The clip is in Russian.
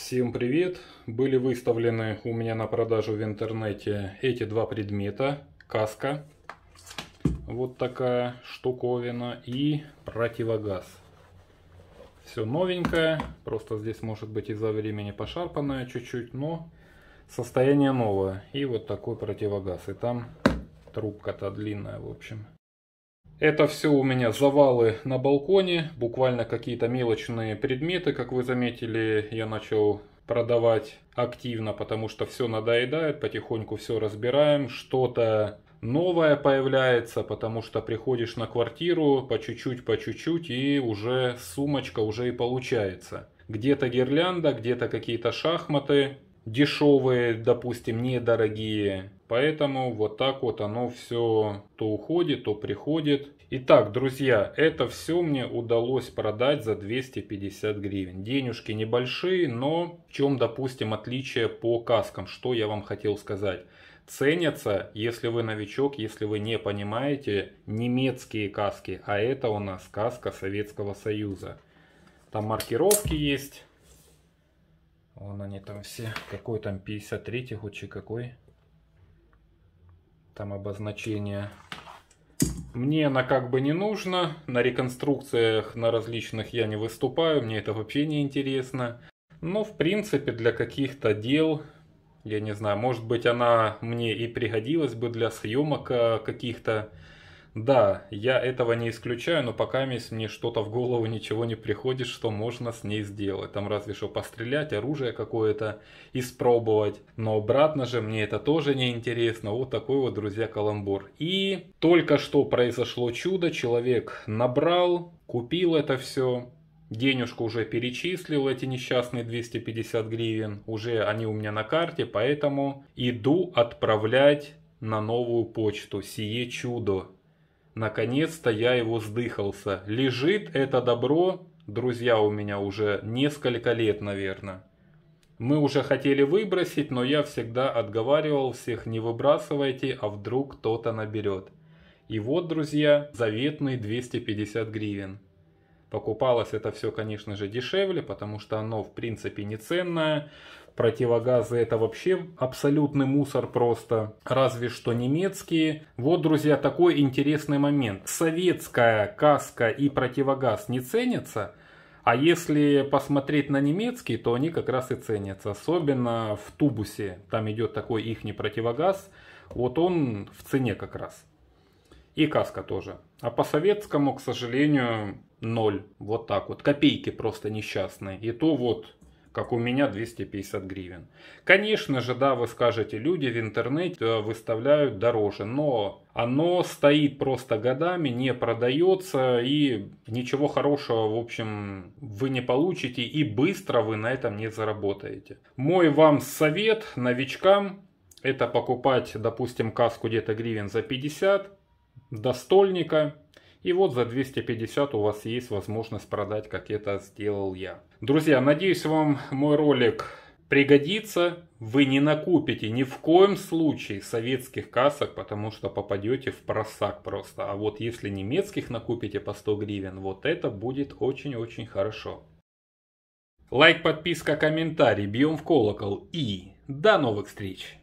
Всем привет! Были выставлены у меня на продажу в интернете эти два предмета. Каска, вот такая штуковина и противогаз. Все новенькое, просто здесь может быть из-за времени пошарпанное чуть-чуть, но состояние новое. И вот такой противогаз. И там трубка-то длинная, в общем. Это все у меня завалы на балконе, буквально какие-то мелочные предметы, как вы заметили, я начал продавать активно, потому что все надоедает, потихоньку все разбираем, что-то новое появляется, потому что приходишь на квартиру по чуть-чуть, по чуть-чуть, и уже сумочка уже и получается. Где-то гирлянда, где-то какие-то шахматы дешевые, допустим, недорогие, Поэтому вот так вот оно все то уходит, то приходит. Итак, друзья, это все мне удалось продать за 250 гривен. Денежки небольшие, но в чем, допустим, отличие по каскам, что я вам хотел сказать. Ценятся, если вы новичок, если вы не понимаете, немецкие каски, а это у нас каска Советского Союза. Там маркировки есть. Вон они там все. Какой там 53-й, хоть какой там обозначение. Мне она как бы не нужна, на реконструкциях, на различных я не выступаю, мне это вообще не интересно. Но в принципе для каких-то дел, я не знаю, может быть она мне и пригодилась бы для съемок а, каких-то да, я этого не исключаю, но пока мне что-то в голову ничего не приходит, что можно с ней сделать. Там разве что пострелять, оружие какое-то испробовать. Но обратно же мне это тоже не интересно. Вот такой вот, друзья, каламбур. И только что произошло чудо. Человек набрал, купил это все. Денежку уже перечислил, эти несчастные 250 гривен. Уже они у меня на карте, поэтому иду отправлять на новую почту сие чудо. Наконец-то я его сдыхался. Лежит это добро, друзья у меня уже несколько лет, наверное. Мы уже хотели выбросить, но я всегда отговаривал всех, не выбрасывайте, а вдруг кто-то наберет. И вот, друзья, заветные 250 гривен. Покупалось это все, конечно же, дешевле, потому что оно, в принципе, не ценное противогазы это вообще абсолютный мусор просто. Разве что немецкие. Вот, друзья, такой интересный момент. Советская каска и противогаз не ценятся, а если посмотреть на немецкие, то они как раз и ценятся. Особенно в тубусе. Там идет такой ихний противогаз. Вот он в цене как раз. И каска тоже. А по советскому, к сожалению, ноль. Вот так вот. Копейки просто несчастные. И то вот как у меня 250 гривен. Конечно же, да, вы скажете, люди в интернете э, выставляют дороже, но оно стоит просто годами, не продается и ничего хорошего, в общем, вы не получите и быстро вы на этом не заработаете. Мой вам совет новичкам это покупать, допустим, каску где-то гривен за 50 до стольника и вот за 250 у вас есть возможность продать, как это сделал я. Друзья, надеюсь вам мой ролик пригодится. Вы не накупите ни в коем случае советских касок, потому что попадете в просак просто. А вот если немецких накупите по 100 гривен, вот это будет очень-очень хорошо. Лайк, подписка, комментарий, бьем в колокол и до новых встреч!